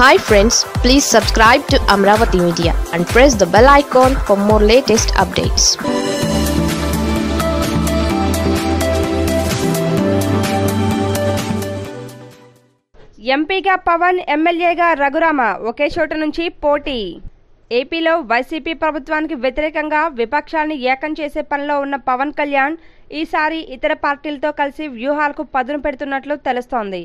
hi friends please subscribe to Amaravati media and press the bell icon for more latest updates ఎంపీగా పవన్ ఎమ్మెల్యేగా రఘురామ ఒకే చోట నుంచి పోటీ ఏపీలో వైసీపీ ప్రభుత్వానికి వ్యతిరేకంగా విపక్షాన్ని ఏకం చేసే పనిలో ఉన్న పవన్ కళ్యాణ్ ఈసారి ఇతర పార్టీలతో కలిసి వ్యూహాలకు పదును పెడుతున్నట్లు తెలుస్తోంది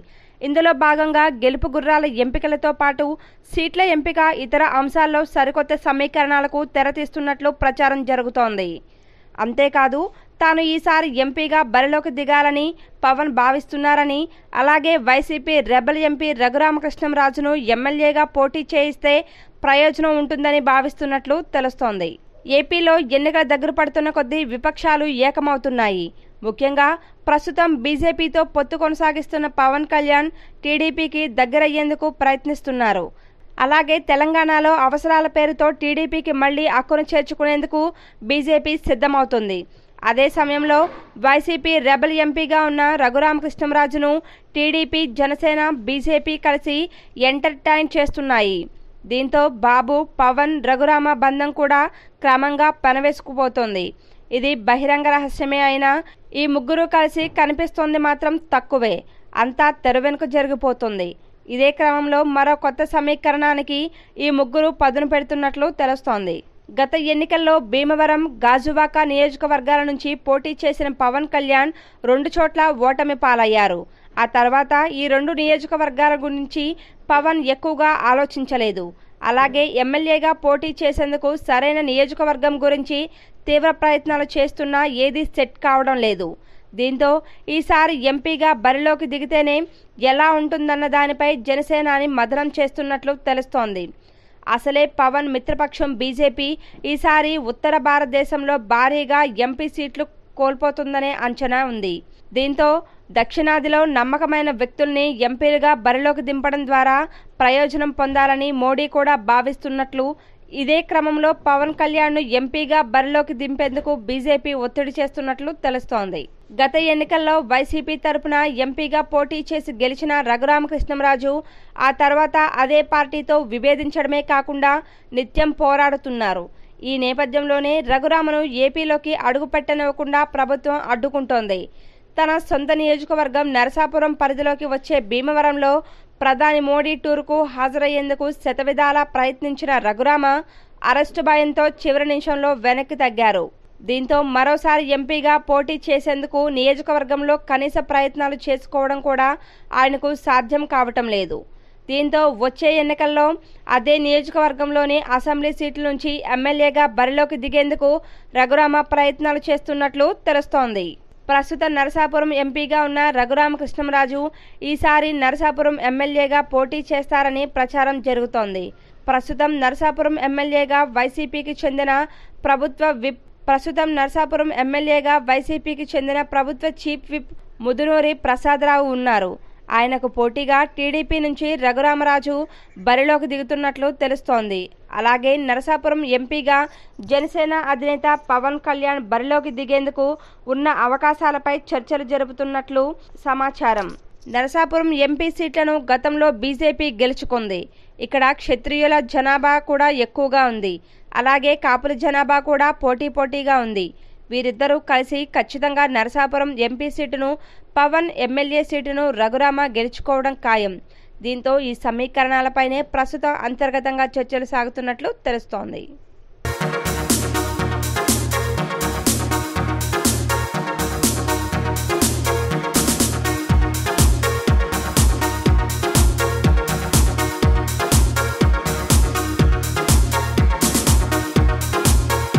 ఇందులో భాగంగా గెలుపు గుర్రాల ఎంపికలతో పాటు సీట్ల ఎంపిక ఇతర అంశాల్లో సరికొత్త సమీకరణాలకు తెరతీస్తున్నట్లు ప్రచారం జరుగుతోంది అంతేకాదు తాను ఈసారి ఎంపీగా బరిలోకి దిగాలని పవన్ భావిస్తున్నారని అలాగే వైసీపీ రెబల్ ఎంపీ రఘురామకృష్ణంరాజును ఎమ్మెల్యేగా పోటీ చేయిస్తే ప్రయోజనం ఉంటుందని భావిస్తున్నట్లు తెలుస్తోంది ఏపీలో ఎన్నికల దగ్గర పడుతున్న కొద్దీ విపక్షాలు ఏకమవుతున్నాయి ముఖ్యంగా ప్రస్తుతం బీజేపీతో పొత్తు కొనసాగిస్తున్న పవన్ కళ్యాణ్ టీడీపీకి దగ్గరయ్యేందుకు ప్రయత్నిస్తున్నారు అలాగే తెలంగాణలో అవసరాల పేరుతో టీడీపీకి మళ్లీ అక్కును చేర్చుకునేందుకు బీజేపీ సిద్ధమవుతుంది అదే సమయంలో వైసీపీ రెబల్ ఎంపీగా ఉన్న రఘురామకృష్ణంరాజును టీడీపీ జనసేన బీజేపీ కలిసి ఎంటర్టైన్ చేస్తున్నాయి దీంతో బాబు పవన్ రఘురామ బంధం కూడా క్రమంగా పనవేసుకుపోతోంది ఇది బహిరంగ రహస్యమే అయినా ఈ ముగ్గురు కలిసి కనిపిస్తోంది మాత్రం తక్కువే అంతా తెర వెనుక జరిగిపోతుంది ఇదే క్రమంలో మరో కొత్త సమీకరణానికి ఈ ముగ్గురు పదును పెడుతున్నట్లు తెలుస్తోంది గత ఎన్నికల్లో భీమవరం గాజువాక నియోజకవర్గాల నుంచి పోటీ చేసిన పవన్ కళ్యాణ్ రెండు చోట్ల ఓటమి పాలయ్యారు ఆ తర్వాత ఈ రెండు నియోజకవర్గాల గురించి పవన్ ఎక్కువగా ఆలోచించలేదు అలాగే ఎమ్మెల్యేగా పోటీ చేసేందుకు సరైన నియోజకవర్గం గురించి తీవ్ర ప్రయత్నాలు చేస్తున్నా ఏది సెట్ కావడం లేదు దీంతో ఈసారి ఎంపీగా బరిలోకి దిగితేనే ఎలా ఉంటుందన్న దానిపై జనసేనాని మదనం చేస్తున్నట్లు తెలుస్తోంది అసలే పవన్ మిత్రపక్షం బీజేపీ ఈసారి ఉత్తర భారతదేశంలో భారీగా ఎంపీ సీట్లు కోల్పోతుందనే అంచనా ఉంది దీంతో దక్షిణాదిలో నమ్మకమైన వ్యక్తుల్ని ఎంపీలుగా బరిలోకి దింపడం ద్వారా ప్రయోజనం పొందాలని మోడీ కూడా భావిస్తున్నట్లు ఇదే క్రమంలో పవన్ కళ్యాణ్ను ఎంపీగా బరిలోకి దింపేందుకు బీజేపీ ఒత్తిడి చేస్తున్నట్లు తెలుస్తోంది గత ఎన్నికల్లో వైసీపీ తరపున ఎంపీగా పోటీ చేసి గెలిచిన రఘురామకృష్ణంరాజు ఆ తర్వాత అదే పార్టీతో విభేదించడమే కాకుండా నిత్యం పోరాడుతున్నారు ఈ నేపథ్యంలోనే రఘురామను ఏపీలోకి అడుగుపెట్టనివ్వకుండా ప్రభుత్వం అడ్డుకుంటోంది తన సొంత నియోజకవర్గం నరసాపురం పరిధిలోకి వచ్చే భీమవరంలో ప్రధాని మోడీ టూర్కు హాజరయ్యేందుకు శతవిధాల ప్రయత్నించిన రఘురామ అరెస్టు భయంతో చివరి నిమిషంలో వెనక్కి తగ్గారు దీంతో మరోసారి ఎంపీగా పోటీ చేసేందుకు నియోజకవర్గంలో కనీస ప్రయత్నాలు చేసుకోవడం కూడా ఆయనకు సాధ్యం కావటం లేదు దీంతో వచ్చే ఎన్నికల్లో అదే నియోజకవర్గంలోని అసెంబ్లీ సీట్ల నుంచి ఎమ్మెల్యేగా బరిలోకి దిగేందుకు రఘురామ ప్రయత్నాలు చేస్తున్నట్లు తెలుస్తోంది ప్రస్తుతం నరసాపురం ఎంపీగా ఉన్న రఘురామకృష్ణంరాజు ఈసారి నరసాపురం ఎమ్మెల్యేగా పోటీ చేస్తారని ప్రచారం జరుగుతోంది ప్రస్తుతం నరసాపురం ఎమ్మెల్యేగా వైసీపీకి చెందిన ప్రభుత్వ విప్ ప్రస్తుతం నరసాపురం ఎమ్మెల్యేగా వైసీపీకి చెందిన ప్రభుత్వ చీఫ్ విప్ ముదునూరి ప్రసాదరావు ఉన్నారు ఆయనకు పోటీగా టీడీపీ నుంచి రఘురామరాజు బరిలోకి దిగుతున్నట్లు తెలుస్తోంది అలాగే నరసాపురం ఎంపీగా జనసేన అధినేత పవన్ కళ్యాణ్ బరిలోకి దిగేందుకు ఉన్న అవకాశాలపై చర్చలు జరుపుతున్నట్లు సమాచారం నరసాపురం ఎంపీ సీట్లను గతంలో బీజేపీ గెలుచుకుంది ఇక్కడ క్షత్రియుల జనాభా కూడా ఎక్కువగా ఉంది అలాగే కాపుల జనాభా కూడా పోటీ పోటీగా ఉంది వీరిద్దరూ కలిసి ఖచ్చితంగా నరసాపురం ఎంపీ సీటును పవన్ ఎమ్మెల్యే సీటును రఘురామ గెలుచుకోవడం ఖాయం దీంతో ఈ సమీకరణాలపైనే ప్రస్తుతం అంతర్గతంగా చర్చలు సాగుతున్నట్లు తెలుస్తోంది